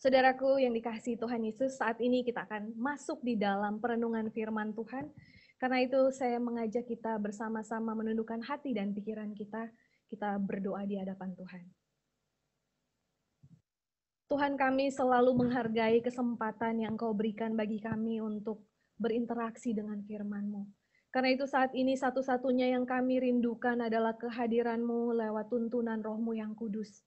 Saudaraku yang dikasih Tuhan Yesus, saat ini kita akan masuk di dalam perenungan firman Tuhan. Karena itu saya mengajak kita bersama-sama menundukkan hati dan pikiran kita, kita berdoa di hadapan Tuhan. Tuhan kami selalu menghargai kesempatan yang Kau berikan bagi kami untuk berinteraksi dengan firman-Mu. Karena itu saat ini satu-satunya yang kami rindukan adalah kehadiran-Mu lewat tuntunan roh-Mu yang kudus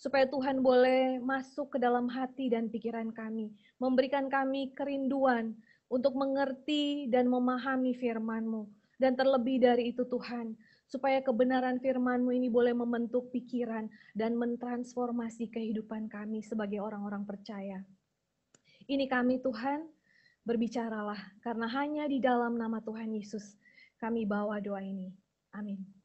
supaya Tuhan boleh masuk ke dalam hati dan pikiran kami, memberikan kami kerinduan untuk mengerti dan memahami firman-Mu. Dan terlebih dari itu Tuhan, supaya kebenaran firman-Mu ini boleh membentuk pikiran dan mentransformasi kehidupan kami sebagai orang-orang percaya. Ini kami Tuhan, berbicaralah, karena hanya di dalam nama Tuhan Yesus kami bawa doa ini. Amin.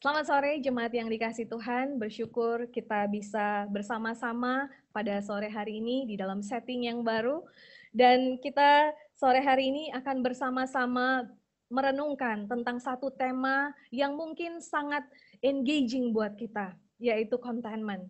Selamat sore jemaat yang dikasih Tuhan, bersyukur kita bisa bersama-sama pada sore hari ini di dalam setting yang baru. Dan kita sore hari ini akan bersama-sama merenungkan tentang satu tema yang mungkin sangat engaging buat kita, yaitu contentment.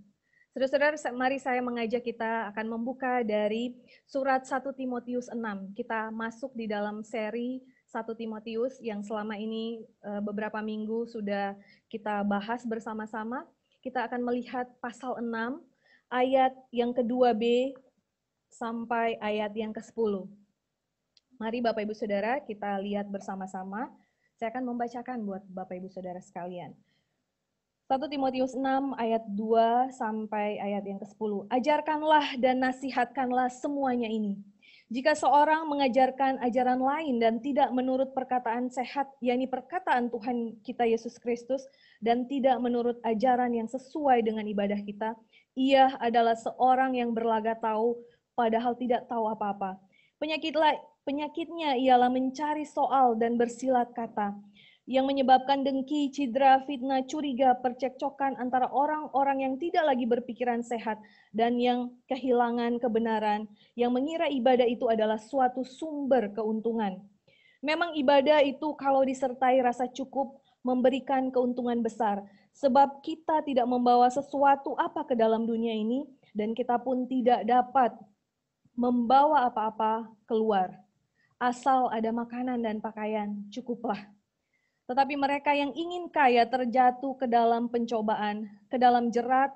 Saudara-saudara, mari saya mengajak kita akan membuka dari surat 1 Timotius 6. Kita masuk di dalam seri 1 Timotius yang selama ini eh, beberapa minggu sudah kita bahas bersama-sama. Kita akan melihat pasal 6 ayat yang kedua B sampai ayat yang ke-10. Mari Bapak Ibu Saudara kita lihat bersama-sama. Saya akan membacakan buat Bapak Ibu Saudara sekalian. 1 Timotius 6 ayat 2 sampai ayat yang ke-10. Ajarkanlah dan nasihatkanlah semuanya ini jika seorang mengajarkan ajaran lain dan tidak menurut perkataan sehat, yakni perkataan Tuhan kita Yesus Kristus, dan tidak menurut ajaran yang sesuai dengan ibadah kita, ia adalah seorang yang berlagak tahu, padahal tidak tahu apa-apa. Penyakitlah, penyakitnya ialah mencari soal dan bersilat kata, yang menyebabkan dengki, cedera, fitnah, curiga, percekcokan antara orang-orang yang tidak lagi berpikiran sehat dan yang kehilangan kebenaran, yang mengira ibadah itu adalah suatu sumber keuntungan. Memang ibadah itu kalau disertai rasa cukup memberikan keuntungan besar, sebab kita tidak membawa sesuatu apa ke dalam dunia ini dan kita pun tidak dapat membawa apa-apa keluar. Asal ada makanan dan pakaian, cukuplah. Tetapi mereka yang ingin kaya terjatuh ke dalam pencobaan, ke dalam jerat,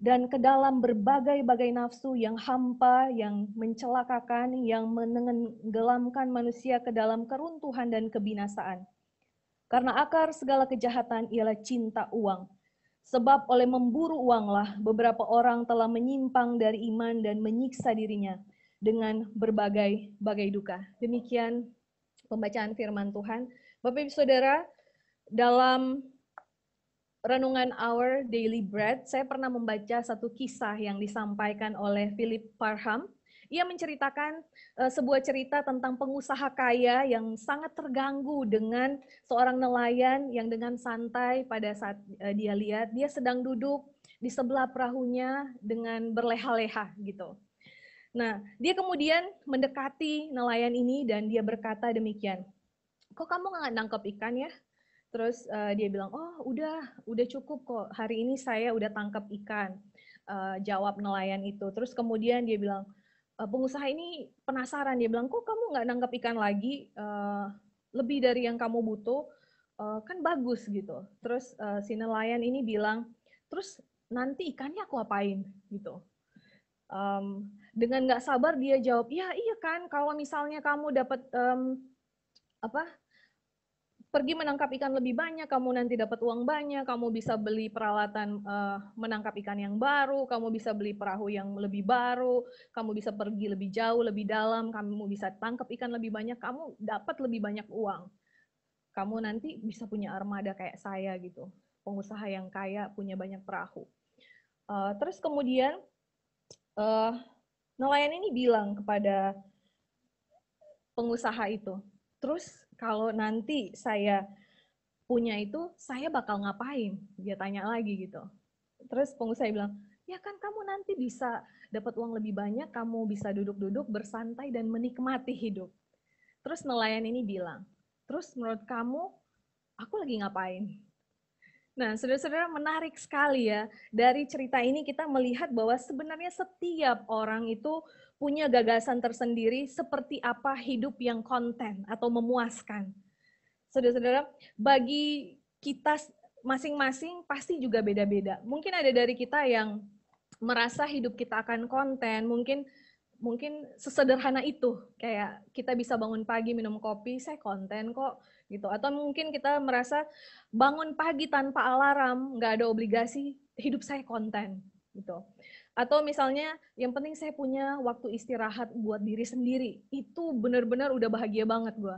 dan ke dalam berbagai-bagai nafsu yang hampa, yang mencelakakan, yang menenggelamkan manusia ke dalam keruntuhan dan kebinasaan. Karena akar segala kejahatan ialah cinta uang. Sebab oleh memburu uanglah beberapa orang telah menyimpang dari iman dan menyiksa dirinya dengan berbagai-bagai duka. Demikian pembacaan firman Tuhan. Bapak Ibu Saudara, dalam renungan Our Daily Bread, saya pernah membaca satu kisah yang disampaikan oleh Philip Parham. Ia menceritakan eh, sebuah cerita tentang pengusaha kaya yang sangat terganggu dengan seorang nelayan yang dengan santai pada saat eh, dia lihat dia sedang duduk di sebelah perahunya dengan berleha-leha gitu. Nah, dia kemudian mendekati nelayan ini dan dia berkata demikian, kok kamu nggak nangkep ikan ya? Terus uh, dia bilang, oh udah, udah cukup kok. Hari ini saya udah tangkap ikan. Uh, jawab nelayan itu. Terus kemudian dia bilang, e, pengusaha ini penasaran. Dia bilang, kok kamu nggak nangkep ikan lagi? Uh, lebih dari yang kamu butuh, uh, kan bagus gitu. Terus uh, si nelayan ini bilang, terus nanti ikannya aku apain gitu. Um, dengan nggak sabar dia jawab, ya iya kan, kalau misalnya kamu dapat um, apa pergi menangkap ikan lebih banyak, kamu nanti dapat uang banyak, kamu bisa beli peralatan uh, menangkap ikan yang baru, kamu bisa beli perahu yang lebih baru, kamu bisa pergi lebih jauh, lebih dalam, kamu bisa tangkap ikan lebih banyak, kamu dapat lebih banyak uang. Kamu nanti bisa punya armada kayak saya gitu, pengusaha yang kaya punya banyak perahu. Uh, terus kemudian uh, nelayan ini bilang kepada pengusaha itu, terus kalau nanti saya punya itu, saya bakal ngapain? Dia tanya lagi gitu. Terus pengusaha bilang, ya kan kamu nanti bisa dapat uang lebih banyak, kamu bisa duduk-duduk bersantai dan menikmati hidup. Terus nelayan ini bilang, terus menurut kamu, aku lagi ngapain? Nah, saudara-saudara menarik sekali ya. Dari cerita ini kita melihat bahwa sebenarnya setiap orang itu punya gagasan tersendiri seperti apa hidup yang konten atau memuaskan. Saudara-saudara, bagi kita masing-masing pasti juga beda-beda. Mungkin ada dari kita yang merasa hidup kita akan konten, mungkin mungkin sesederhana itu. Kayak kita bisa bangun pagi minum kopi, saya konten kok gitu atau mungkin kita merasa bangun pagi tanpa alarm nggak ada obligasi hidup saya konten gitu atau misalnya yang penting saya punya waktu istirahat buat diri sendiri itu benar-benar udah bahagia banget gue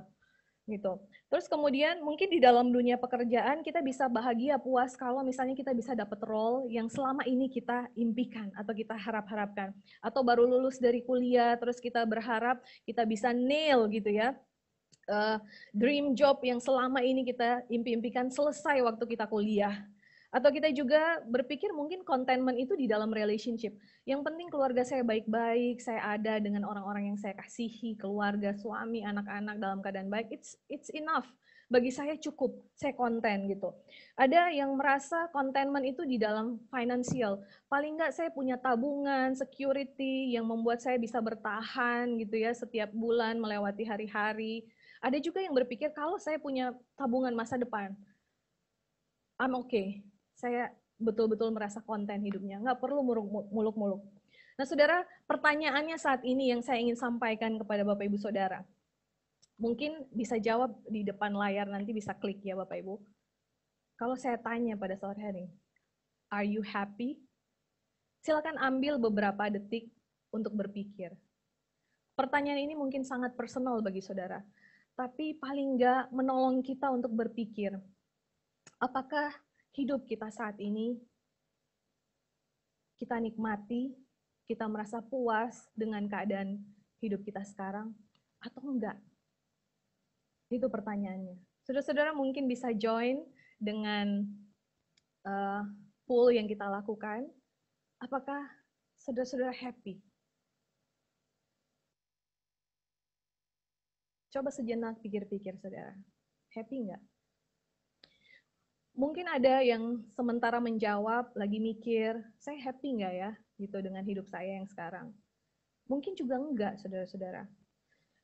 gitu terus kemudian mungkin di dalam dunia pekerjaan kita bisa bahagia puas kalau misalnya kita bisa dapat role yang selama ini kita impikan atau kita harap-harapkan atau baru lulus dari kuliah terus kita berharap kita bisa nail gitu ya uh, dream job yang selama ini kita impi-impikan selesai waktu kita kuliah. Atau kita juga berpikir mungkin contentment itu di dalam relationship. Yang penting keluarga saya baik-baik, saya ada dengan orang-orang yang saya kasihi, keluarga, suami, anak-anak dalam keadaan baik. It's it's enough. Bagi saya cukup, saya konten gitu. Ada yang merasa contentment itu di dalam financial. Paling nggak saya punya tabungan, security yang membuat saya bisa bertahan gitu ya setiap bulan melewati hari-hari ada juga yang berpikir kalau saya punya tabungan masa depan, I'm okay. Saya betul-betul merasa konten hidupnya, nggak perlu muluk-muluk. Nah, saudara, pertanyaannya saat ini yang saya ingin sampaikan kepada Bapak Ibu Saudara. Mungkin bisa jawab di depan layar, nanti bisa klik ya Bapak Ibu. Kalau saya tanya pada sore hari, are you happy? Silakan ambil beberapa detik untuk berpikir. Pertanyaan ini mungkin sangat personal bagi saudara tapi paling nggak menolong kita untuk berpikir, apakah hidup kita saat ini kita nikmati, kita merasa puas dengan keadaan hidup kita sekarang, atau enggak? Itu pertanyaannya. Saudara-saudara mungkin bisa join dengan uh, eh, poll yang kita lakukan. Apakah saudara-saudara happy Coba sejenak pikir-pikir saudara. Happy nggak? Mungkin ada yang sementara menjawab, lagi mikir, saya happy nggak ya gitu dengan hidup saya yang sekarang? Mungkin juga enggak, saudara-saudara.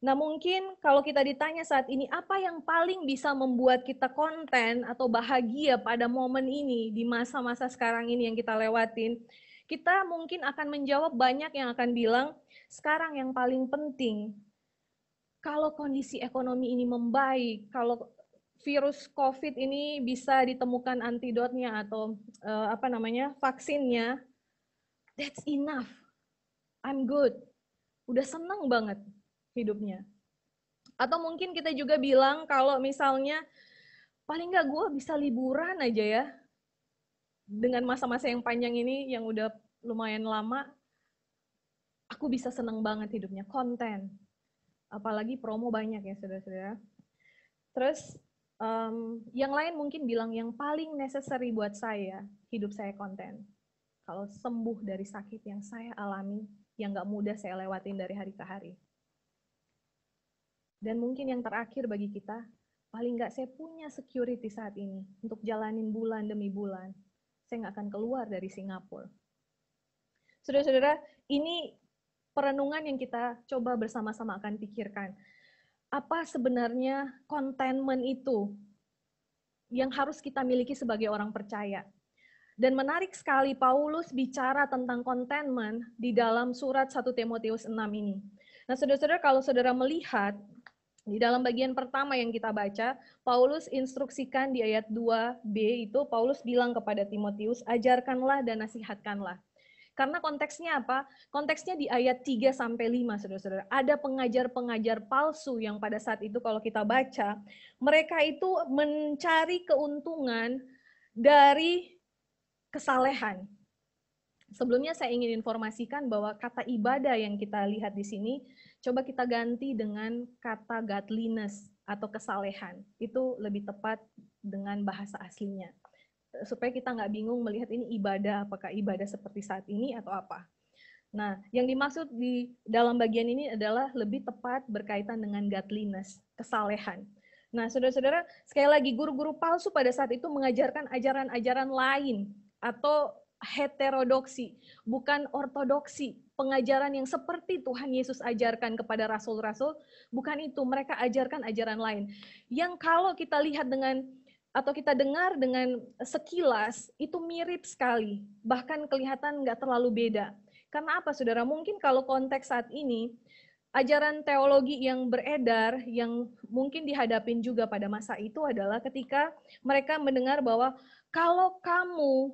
Nah mungkin kalau kita ditanya saat ini, apa yang paling bisa membuat kita konten atau bahagia pada momen ini, di masa-masa sekarang ini yang kita lewatin, kita mungkin akan menjawab banyak yang akan bilang, sekarang yang paling penting kalau kondisi ekonomi ini membaik, kalau virus COVID ini bisa ditemukan antidotnya atau uh, apa namanya vaksinnya, that's enough. I'm good. Udah seneng banget hidupnya. Atau mungkin kita juga bilang kalau misalnya paling nggak gue bisa liburan aja ya dengan masa-masa yang panjang ini yang udah lumayan lama, aku bisa seneng banget hidupnya. Konten, apalagi promo banyak ya saudara-saudara. Terus um, yang lain mungkin bilang yang paling necessary buat saya hidup saya konten. Kalau sembuh dari sakit yang saya alami, yang nggak mudah saya lewatin dari hari ke hari. Dan mungkin yang terakhir bagi kita, paling nggak saya punya security saat ini untuk jalanin bulan demi bulan. Saya nggak akan keluar dari Singapura. Saudara-saudara, ini perenungan yang kita coba bersama-sama akan pikirkan. Apa sebenarnya contentment itu yang harus kita miliki sebagai orang percaya? Dan menarik sekali Paulus bicara tentang contentment di dalam surat 1 Timotius 6 ini. Nah, saudara-saudara kalau saudara melihat di dalam bagian pertama yang kita baca, Paulus instruksikan di ayat 2b itu, Paulus bilang kepada Timotius, ajarkanlah dan nasihatkanlah. Karena konteksnya apa? Konteksnya di ayat 3 sampai 5 Saudara-saudara. Ada pengajar-pengajar palsu yang pada saat itu kalau kita baca, mereka itu mencari keuntungan dari kesalehan. Sebelumnya saya ingin informasikan bahwa kata ibadah yang kita lihat di sini coba kita ganti dengan kata godliness atau kesalehan. Itu lebih tepat dengan bahasa aslinya supaya kita nggak bingung melihat ini ibadah apakah ibadah seperti saat ini atau apa. Nah, yang dimaksud di dalam bagian ini adalah lebih tepat berkaitan dengan godliness, kesalehan. Nah, saudara-saudara, sekali lagi guru-guru palsu pada saat itu mengajarkan ajaran-ajaran lain atau heterodoksi, bukan ortodoksi, pengajaran yang seperti Tuhan Yesus ajarkan kepada rasul-rasul, bukan itu, mereka ajarkan ajaran lain. Yang kalau kita lihat dengan atau kita dengar dengan sekilas itu mirip sekali, bahkan kelihatan nggak terlalu beda. Karena apa, saudara? Mungkin kalau konteks saat ini, ajaran teologi yang beredar, yang mungkin dihadapin juga pada masa itu adalah ketika mereka mendengar bahwa kalau kamu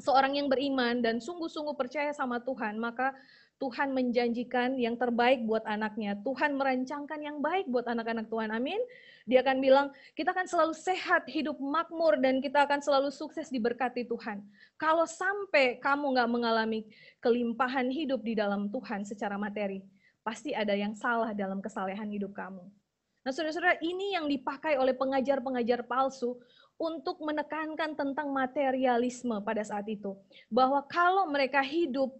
seorang yang beriman dan sungguh-sungguh percaya sama Tuhan, maka Tuhan menjanjikan yang terbaik buat anaknya. Tuhan merancangkan yang baik buat anak-anak Tuhan. Amin. Dia akan bilang, kita akan selalu sehat, hidup makmur, dan kita akan selalu sukses diberkati Tuhan. Kalau sampai kamu nggak mengalami kelimpahan hidup di dalam Tuhan secara materi, pasti ada yang salah dalam kesalehan hidup kamu. Nah, saudara-saudara, ini yang dipakai oleh pengajar-pengajar palsu untuk menekankan tentang materialisme pada saat itu. Bahwa kalau mereka hidup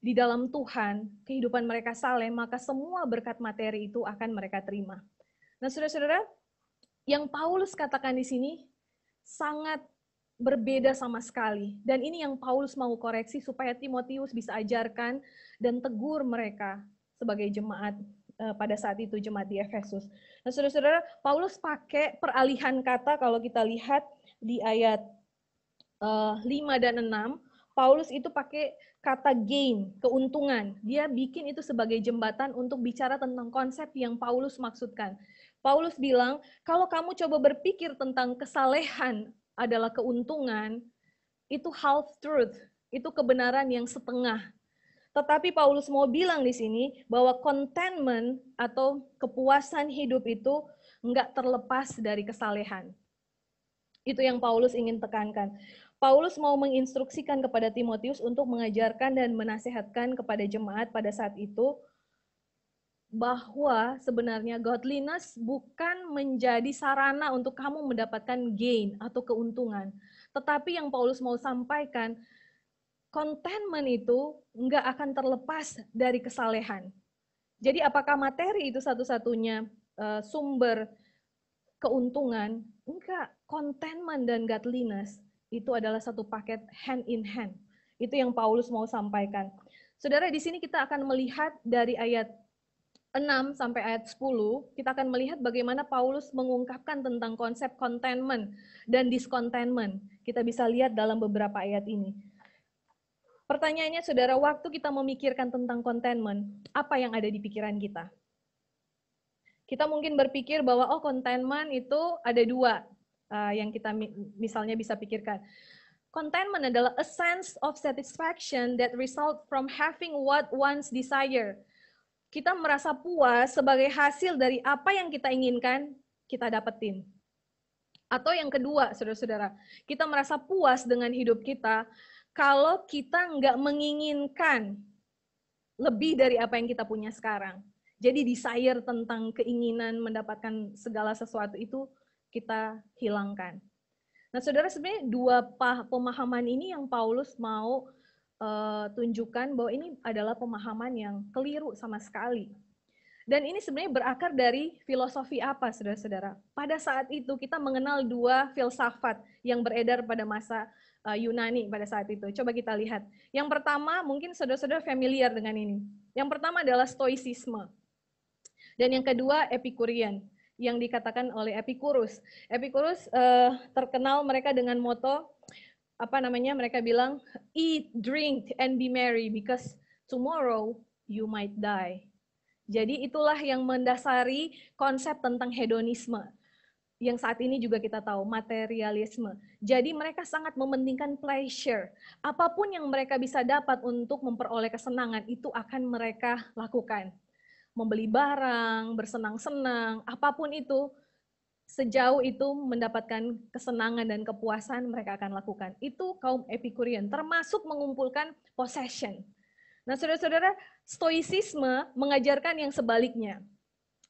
di dalam Tuhan, kehidupan mereka saleh, maka semua berkat materi itu akan mereka terima. Nah, saudara-saudara, yang Paulus katakan di sini sangat berbeda sama sekali. Dan ini yang Paulus mau koreksi supaya Timotius bisa ajarkan dan tegur mereka sebagai jemaat eh, pada saat itu jemaat di Efesus. Nah, saudara-saudara, Paulus pakai peralihan kata kalau kita lihat di ayat uh, eh, 5 dan 6 Paulus itu pakai kata gain, keuntungan. Dia bikin itu sebagai jembatan untuk bicara tentang konsep yang Paulus maksudkan. Paulus bilang, kalau kamu coba berpikir tentang kesalehan adalah keuntungan, itu half truth, itu kebenaran yang setengah. Tetapi Paulus mau bilang di sini bahwa contentment atau kepuasan hidup itu enggak terlepas dari kesalehan. Itu yang Paulus ingin tekankan. Paulus mau menginstruksikan kepada Timotius untuk mengajarkan dan menasehatkan kepada jemaat pada saat itu bahwa sebenarnya godliness bukan menjadi sarana untuk kamu mendapatkan gain atau keuntungan. Tetapi yang Paulus mau sampaikan, contentment itu nggak akan terlepas dari kesalehan. Jadi apakah materi itu satu-satunya eh, sumber keuntungan, enggak. Contentment dan godliness itu adalah satu paket hand in hand. Itu yang Paulus mau sampaikan. Saudara, di sini kita akan melihat dari ayat 6 sampai ayat 10, kita akan melihat bagaimana Paulus mengungkapkan tentang konsep contentment dan discontentment. Kita bisa lihat dalam beberapa ayat ini. Pertanyaannya, saudara, waktu kita memikirkan tentang contentment, apa yang ada di pikiran kita? kita mungkin berpikir bahwa oh containment itu ada dua uh, yang kita mi misalnya bisa pikirkan. Contentment adalah a sense of satisfaction that result from having what one's desire. Kita merasa puas sebagai hasil dari apa yang kita inginkan, kita dapetin. Atau yang kedua, saudara-saudara, kita merasa puas dengan hidup kita kalau kita nggak menginginkan lebih dari apa yang kita punya sekarang. Jadi desire tentang keinginan mendapatkan segala sesuatu itu kita hilangkan. Nah, saudara sebenarnya dua pemahaman ini yang Paulus mau uh, tunjukkan bahwa ini adalah pemahaman yang keliru sama sekali. Dan ini sebenarnya berakar dari filosofi apa, saudara-saudara? Pada saat itu kita mengenal dua filsafat yang beredar pada masa eh, Yunani pada saat itu. Coba kita lihat. Yang pertama, mungkin saudara-saudara familiar dengan ini. Yang pertama adalah stoicisme. Dan yang kedua Epicurean yang dikatakan oleh Epicurus. Epicurus uh, terkenal mereka dengan moto apa namanya mereka bilang eat, drink and be merry because tomorrow you might die. Jadi itulah yang mendasari konsep tentang hedonisme yang saat ini juga kita tahu materialisme. Jadi mereka sangat mementingkan pleasure. Apapun yang mereka bisa dapat untuk memperoleh kesenangan itu akan mereka lakukan membeli barang, bersenang-senang, apapun itu, sejauh itu mendapatkan kesenangan dan kepuasan mereka akan lakukan. Itu kaum Epicurean, termasuk mengumpulkan possession. Nah, saudara-saudara, stoicisme mengajarkan yang sebaliknya.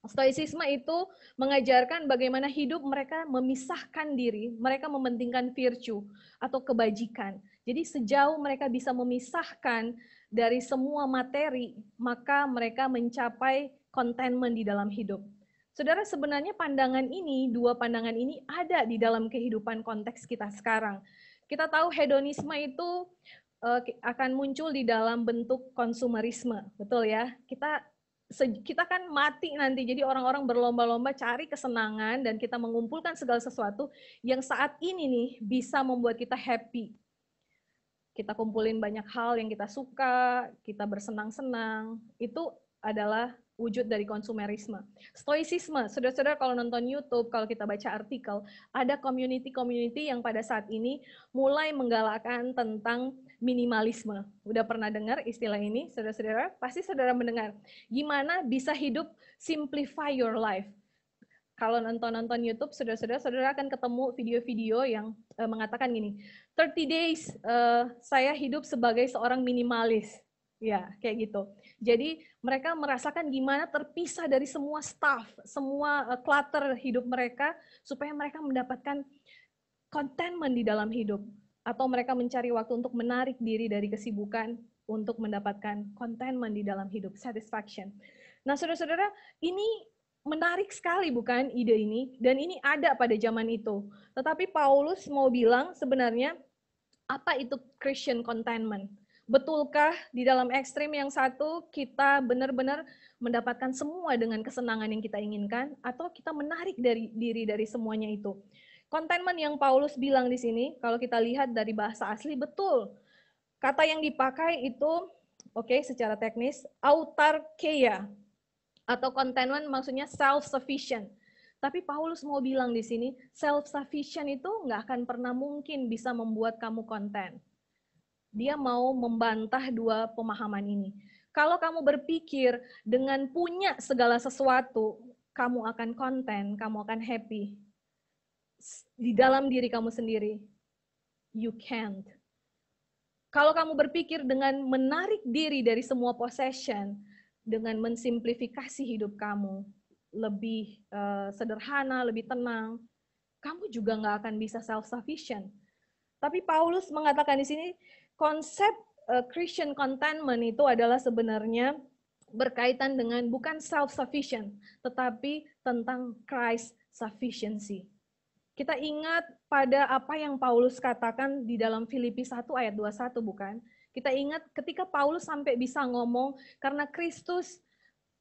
Stoicisme itu mengajarkan bagaimana hidup mereka memisahkan diri, mereka mementingkan virtue atau kebajikan. Jadi sejauh mereka bisa memisahkan dari semua materi, maka mereka mencapai contentment di dalam hidup. Saudara, sebenarnya pandangan ini, dua pandangan ini ada di dalam kehidupan konteks kita sekarang. Kita tahu hedonisme itu eh, akan muncul di dalam bentuk konsumerisme, betul ya? Kita kita kan mati nanti. Jadi orang-orang berlomba-lomba cari kesenangan dan kita mengumpulkan segala sesuatu yang saat ini nih bisa membuat kita happy kita kumpulin banyak hal yang kita suka, kita bersenang-senang, itu adalah wujud dari konsumerisme. Stoicisme, saudara-saudara kalau nonton YouTube, kalau kita baca artikel, ada community-community yang pada saat ini mulai menggalakkan tentang minimalisme. Udah pernah dengar istilah ini, saudara-saudara? Pasti saudara mendengar. Gimana bisa hidup simplify your life? kalau nonton-nonton YouTube, saudara-saudara, saudara akan ketemu video-video yang uh, mengatakan gini, 30 days uh, saya hidup sebagai seorang minimalis. Ya, kayak gitu. Jadi mereka merasakan gimana terpisah dari semua staff, semua uh, clutter hidup mereka, supaya mereka mendapatkan contentment di dalam hidup. Atau mereka mencari waktu untuk menarik diri dari kesibukan, untuk mendapatkan contentment di dalam hidup, satisfaction. Nah, saudara-saudara, ini menarik sekali bukan ide ini dan ini ada pada zaman itu. Tetapi Paulus mau bilang sebenarnya apa itu Christian contentment? Betulkah di dalam ekstrim yang satu kita benar-benar mendapatkan semua dengan kesenangan yang kita inginkan atau kita menarik dari diri dari semuanya itu? Contentment yang Paulus bilang di sini kalau kita lihat dari bahasa asli betul. Kata yang dipakai itu oke okay, secara teknis autarkeia atau contentment maksudnya self sufficient. Tapi Paulus mau bilang di sini self sufficient itu nggak akan pernah mungkin bisa membuat kamu konten. Dia mau membantah dua pemahaman ini. Kalau kamu berpikir dengan punya segala sesuatu, kamu akan konten, kamu akan happy. Di dalam diri kamu sendiri, you can't. Kalau kamu berpikir dengan menarik diri dari semua possession, dengan mensimplifikasi hidup kamu lebih uh, sederhana, lebih tenang, kamu juga nggak akan bisa self sufficient. Tapi Paulus mengatakan di sini konsep uh, Christian contentment itu adalah sebenarnya berkaitan dengan bukan self sufficient, tetapi tentang Christ sufficiency. Kita ingat pada apa yang Paulus katakan di dalam Filipi 1 ayat 21 bukan? Kita ingat ketika Paulus sampai bisa ngomong karena Kristus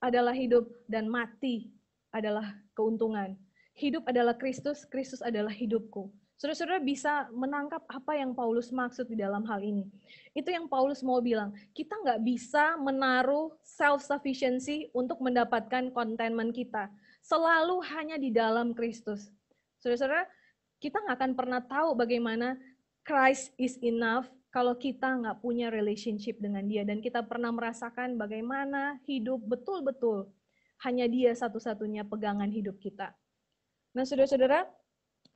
adalah hidup dan mati adalah keuntungan. Hidup adalah Kristus, Kristus adalah hidupku. Saudara-saudara bisa menangkap apa yang Paulus maksud di dalam hal ini. Itu yang Paulus mau bilang. Kita nggak bisa menaruh self-sufficiency untuk mendapatkan contentment kita. Selalu hanya di dalam Kristus. Saudara-saudara, kita nggak akan pernah tahu bagaimana Christ is enough kalau kita nggak punya relationship dengan dia dan kita pernah merasakan bagaimana hidup betul-betul hanya dia satu-satunya pegangan hidup kita. Nah, saudara-saudara,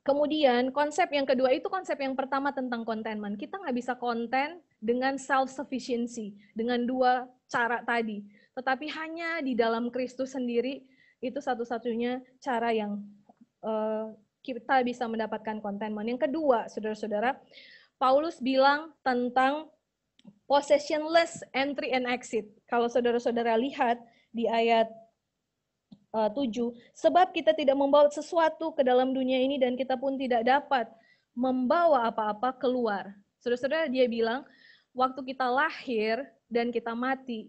kemudian konsep yang kedua itu konsep yang pertama tentang contentment. Kita nggak bisa konten dengan self-sufficiency, dengan dua cara tadi. Tetapi hanya di dalam Kristus sendiri, itu satu-satunya cara yang uh, kita bisa mendapatkan contentment. Yang kedua, saudara-saudara, Paulus bilang tentang possessionless entry and exit. Kalau saudara-saudara lihat di ayat eh, uh, 7, sebab kita tidak membawa sesuatu ke dalam dunia ini dan kita pun tidak dapat membawa apa-apa keluar. Saudara-saudara dia bilang, waktu kita lahir dan kita mati,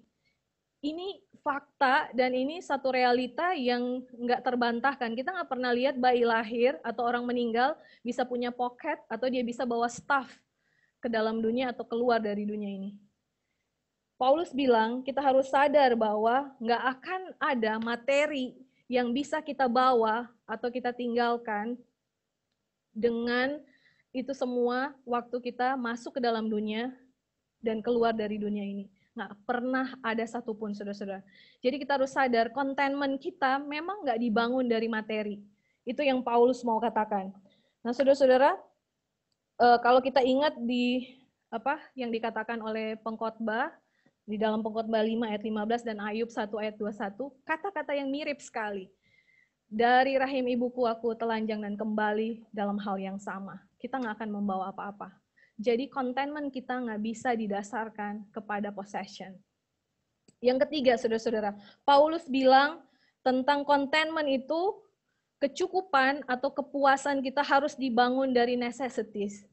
ini fakta dan ini satu realita yang nggak terbantahkan. Kita nggak pernah lihat bayi lahir atau orang meninggal bisa punya pocket atau dia bisa bawa staff ke dalam dunia atau keluar dari dunia ini. Paulus bilang kita harus sadar bahwa nggak akan ada materi yang bisa kita bawa atau kita tinggalkan dengan itu semua waktu kita masuk ke dalam dunia dan keluar dari dunia ini. Nggak pernah ada satupun, saudara-saudara. Jadi kita harus sadar, kontenmen kita memang nggak dibangun dari materi. Itu yang Paulus mau katakan. Nah, saudara-saudara, uh, kalau kita ingat di apa yang dikatakan oleh pengkhotbah di dalam pengkhotbah 5 ayat 15 dan Ayub 1 ayat 21, kata-kata yang mirip sekali. Dari rahim ibuku aku telanjang dan kembali dalam hal yang sama. Kita nggak akan membawa apa-apa. Jadi contentment kita nggak bisa didasarkan kepada possession. Yang ketiga, saudara-saudara, Paulus bilang tentang contentment itu kecukupan atau kepuasan kita harus dibangun dari necessities,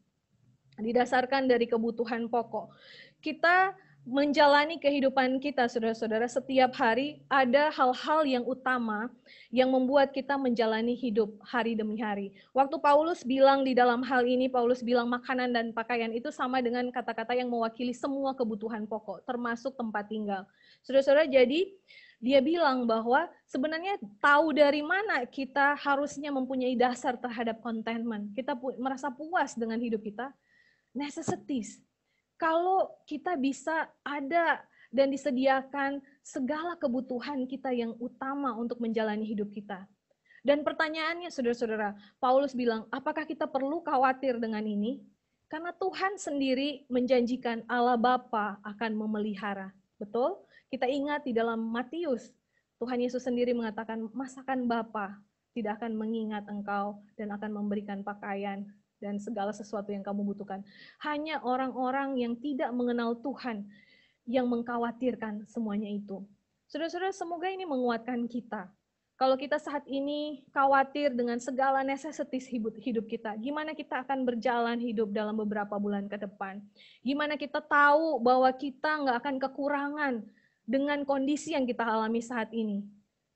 didasarkan dari kebutuhan pokok. Kita menjalani kehidupan kita, saudara-saudara, setiap hari ada hal-hal yang utama yang membuat kita menjalani hidup hari demi hari. Waktu Paulus bilang di dalam hal ini, Paulus bilang makanan dan pakaian itu sama dengan kata-kata yang mewakili semua kebutuhan pokok, termasuk tempat tinggal. Saudara-saudara, jadi dia bilang bahwa sebenarnya tahu dari mana kita harusnya mempunyai dasar terhadap contentment. Kita pu merasa puas dengan hidup kita. Necessities. Kalau kita bisa ada dan disediakan segala kebutuhan kita yang utama untuk menjalani hidup kita. Dan pertanyaannya, saudara-saudara, Paulus bilang, apakah kita perlu khawatir dengan ini? Karena Tuhan sendiri menjanjikan Allah Bapa akan memelihara. Betul? Kita ingat di dalam Matius, Tuhan Yesus sendiri mengatakan, masakan Bapa tidak akan mengingat engkau dan akan memberikan pakaian dan segala sesuatu yang kamu butuhkan. Hanya orang-orang yang tidak mengenal Tuhan yang mengkhawatirkan semuanya itu. Saudara-saudara, semoga ini menguatkan kita. Kalau kita saat ini khawatir dengan segala necessities hidup kita, gimana kita akan berjalan hidup dalam beberapa bulan ke depan? Gimana kita tahu bahwa kita nggak akan kekurangan dengan kondisi yang kita alami saat ini.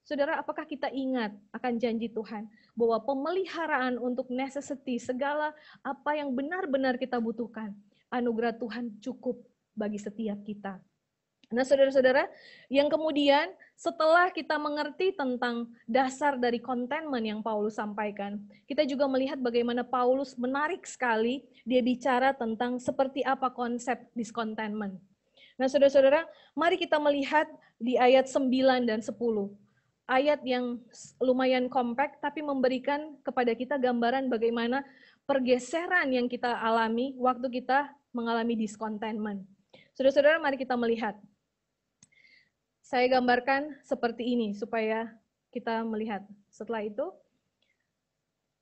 Saudara, apakah kita ingat akan janji Tuhan bahwa pemeliharaan untuk necessity, segala apa yang benar-benar kita butuhkan, anugerah Tuhan cukup bagi setiap kita. Nah, saudara-saudara, yang kemudian setelah kita mengerti tentang dasar dari kontenmen yang Paulus sampaikan, kita juga melihat bagaimana Paulus menarik sekali dia bicara tentang seperti apa konsep discontentment. Nah, saudara-saudara, mari kita melihat di ayat 9 dan 10. Ayat yang lumayan kompak, tapi memberikan kepada kita gambaran bagaimana pergeseran yang kita alami waktu kita mengalami discontentment. Saudara-saudara, mari kita melihat. Saya gambarkan seperti ini supaya kita melihat. Setelah itu,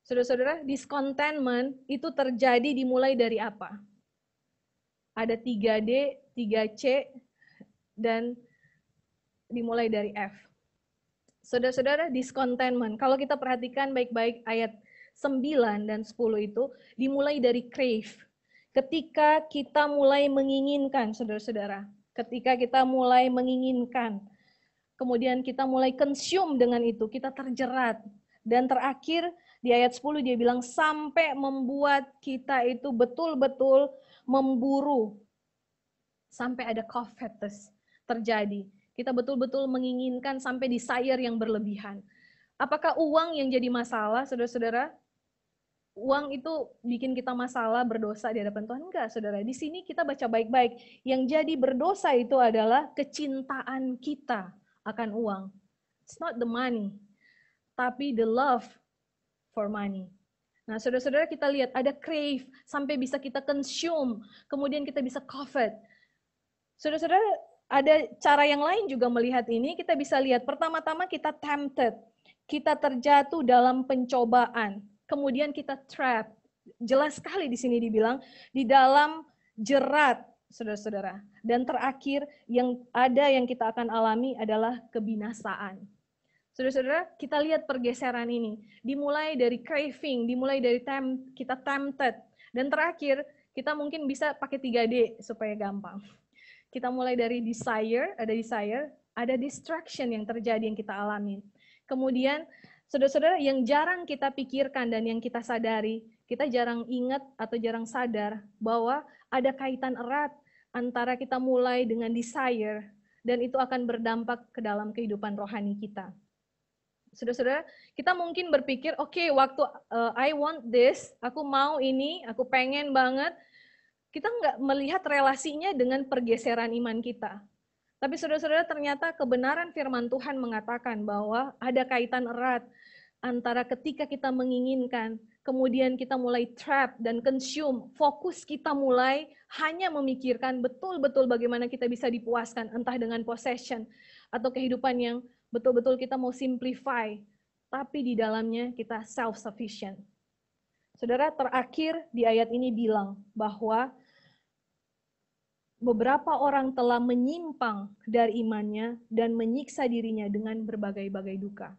saudara-saudara, discontentment itu terjadi dimulai dari apa? ada 3D, 3C, dan dimulai dari F. Saudara-saudara, discontentment. Kalau kita perhatikan baik-baik ayat 9 dan 10 itu dimulai dari crave. Ketika kita mulai menginginkan, saudara-saudara. Ketika kita mulai menginginkan. Kemudian kita mulai consume dengan itu, kita terjerat. Dan terakhir di ayat 10 dia bilang sampai membuat kita itu betul-betul memburu sampai ada covetous terjadi. Kita betul-betul menginginkan sampai desire yang berlebihan. Apakah uang yang jadi masalah, saudara-saudara? Uang itu bikin kita masalah, berdosa di hadapan Tuhan? Enggak, saudara. Di sini kita baca baik-baik. Yang jadi berdosa itu adalah kecintaan kita akan uang. It's not the money, tapi the love for money. Nah, saudara-saudara kita lihat ada crave sampai bisa kita consume, kemudian kita bisa covet. Saudara-saudara ada cara yang lain juga melihat ini, kita bisa lihat pertama-tama kita tempted, kita terjatuh dalam pencobaan, kemudian kita trap. Jelas sekali di sini dibilang di dalam jerat, saudara-saudara. Dan terakhir yang ada yang kita akan alami adalah kebinasaan. Saudara-saudara, kita lihat pergeseran ini. Dimulai dari craving, dimulai dari tem kita tempted. Dan terakhir, kita mungkin bisa pakai 3D supaya gampang. Kita mulai dari desire, ada desire, ada distraction yang terjadi yang kita alami. Kemudian, saudara-saudara, yang jarang kita pikirkan dan yang kita sadari, kita jarang ingat atau jarang sadar bahwa ada kaitan erat antara kita mulai dengan desire, dan itu akan berdampak ke dalam kehidupan rohani kita saudara-saudara, kita mungkin berpikir, oke, okay, waktu uh, I want this, aku mau ini, aku pengen banget, kita nggak melihat relasinya dengan pergeseran iman kita. Tapi saudara-saudara, ternyata kebenaran firman Tuhan mengatakan bahwa ada kaitan erat antara ketika kita menginginkan, kemudian kita mulai trap dan consume, fokus kita mulai hanya memikirkan betul-betul bagaimana kita bisa dipuaskan, entah dengan possession atau kehidupan yang betul-betul kita mau simplify, tapi di dalamnya kita self-sufficient. Saudara, terakhir di ayat ini bilang bahwa beberapa orang telah menyimpang dari imannya dan menyiksa dirinya dengan berbagai-bagai duka.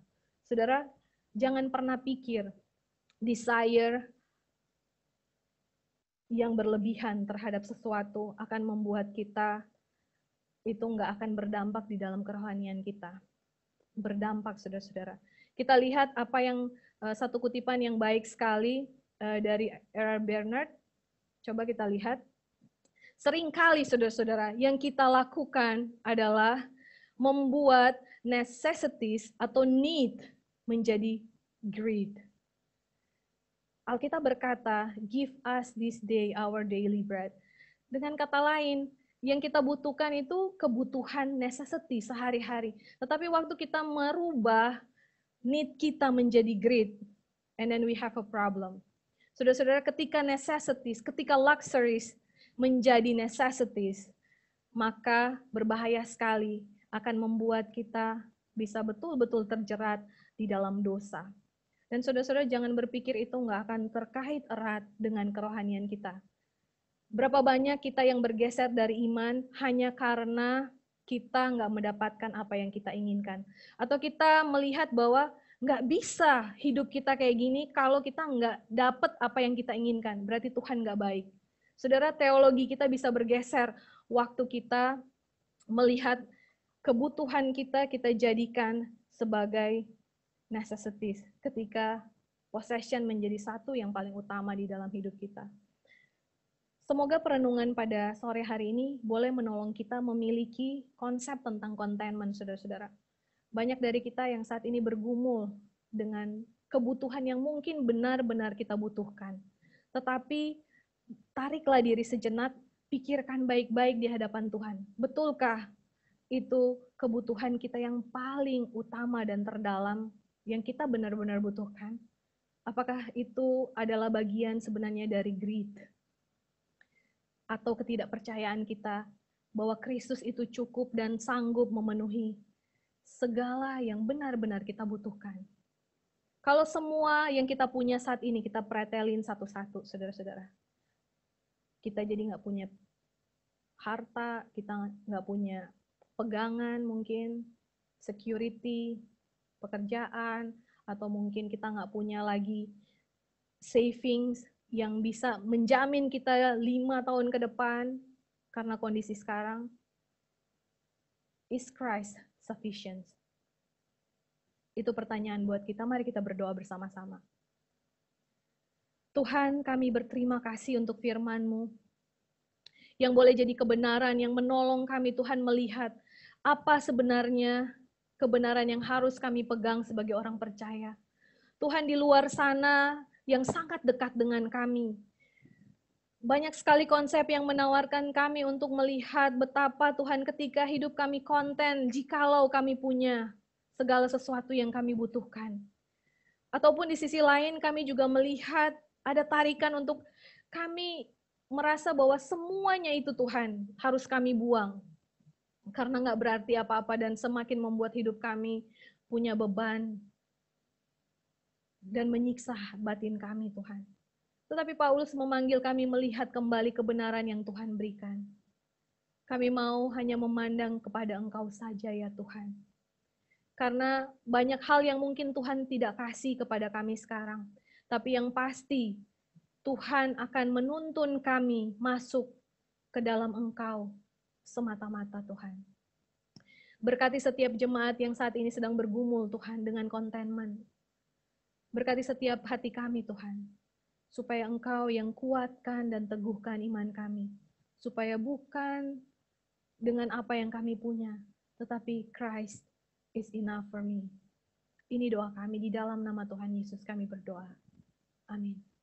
Saudara, jangan pernah pikir desire yang berlebihan terhadap sesuatu akan membuat kita itu nggak akan berdampak di dalam kerohanian kita berdampak, saudara-saudara. Kita lihat apa yang eh, satu kutipan yang baik sekali eh, dari R.R. Bernard. Coba kita lihat. Seringkali, saudara-saudara, yang kita lakukan adalah membuat necessities atau need menjadi greed. Alkitab berkata, give us this day our daily bread. Dengan kata lain, yang kita butuhkan itu kebutuhan necessity sehari-hari. Tetapi waktu kita merubah need kita menjadi greed, and then we have a problem. Saudara-saudara, ketika necessities, ketika luxuries menjadi necessities, maka berbahaya sekali akan membuat kita bisa betul-betul terjerat di dalam dosa. Dan saudara-saudara jangan berpikir itu nggak akan terkait erat dengan kerohanian kita. Berapa banyak kita yang bergeser dari iman hanya karena kita nggak mendapatkan apa yang kita inginkan. Atau kita melihat bahwa nggak bisa hidup kita kayak gini kalau kita nggak dapat apa yang kita inginkan. Berarti Tuhan nggak baik. Saudara, teologi kita bisa bergeser waktu kita melihat kebutuhan kita, kita jadikan sebagai necessities ketika possession menjadi satu yang paling utama di dalam hidup kita. Semoga perenungan pada sore hari ini boleh menolong kita memiliki konsep tentang kontenmen, saudara-saudara. Banyak dari kita yang saat ini bergumul dengan kebutuhan yang mungkin benar-benar kita butuhkan. Tetapi tariklah diri sejenak, pikirkan baik-baik di hadapan Tuhan. Betulkah itu kebutuhan kita yang paling utama dan terdalam yang kita benar-benar butuhkan? Apakah itu adalah bagian sebenarnya dari greed, atau ketidakpercayaan kita bahwa Kristus itu cukup dan sanggup memenuhi segala yang benar-benar kita butuhkan. Kalau semua yang kita punya saat ini kita pretelin satu-satu, saudara-saudara. Kita jadi nggak punya harta, kita nggak punya pegangan mungkin, security, pekerjaan, atau mungkin kita nggak punya lagi savings, yang bisa menjamin kita lima tahun ke depan karena kondisi sekarang? Is Christ sufficient? Itu pertanyaan buat kita. Mari kita berdoa bersama-sama. Tuhan, kami berterima kasih untuk firman-Mu yang boleh jadi kebenaran yang menolong kami Tuhan melihat apa sebenarnya kebenaran yang harus kami pegang sebagai orang percaya. Tuhan di luar sana yang sangat dekat dengan kami. Banyak sekali konsep yang menawarkan kami untuk melihat betapa Tuhan ketika hidup kami konten, jikalau kami punya segala sesuatu yang kami butuhkan. Ataupun di sisi lain kami juga melihat ada tarikan untuk kami merasa bahwa semuanya itu Tuhan harus kami buang. Karena nggak berarti apa-apa dan semakin membuat hidup kami punya beban, dan menyiksa batin kami, Tuhan. Tetapi Paulus memanggil kami melihat kembali kebenaran yang Tuhan berikan. Kami mau hanya memandang kepada Engkau saja, ya Tuhan, karena banyak hal yang mungkin Tuhan tidak kasih kepada kami sekarang, tapi yang pasti Tuhan akan menuntun kami masuk ke dalam Engkau semata-mata, Tuhan. Berkati setiap jemaat yang saat ini sedang bergumul, Tuhan, dengan kontenmen. Berkati setiap hati kami, Tuhan, supaya Engkau yang kuatkan dan teguhkan iman kami, supaya bukan dengan apa yang kami punya, tetapi Christ is enough for me. Ini doa kami di dalam nama Tuhan Yesus kami berdoa. Amin.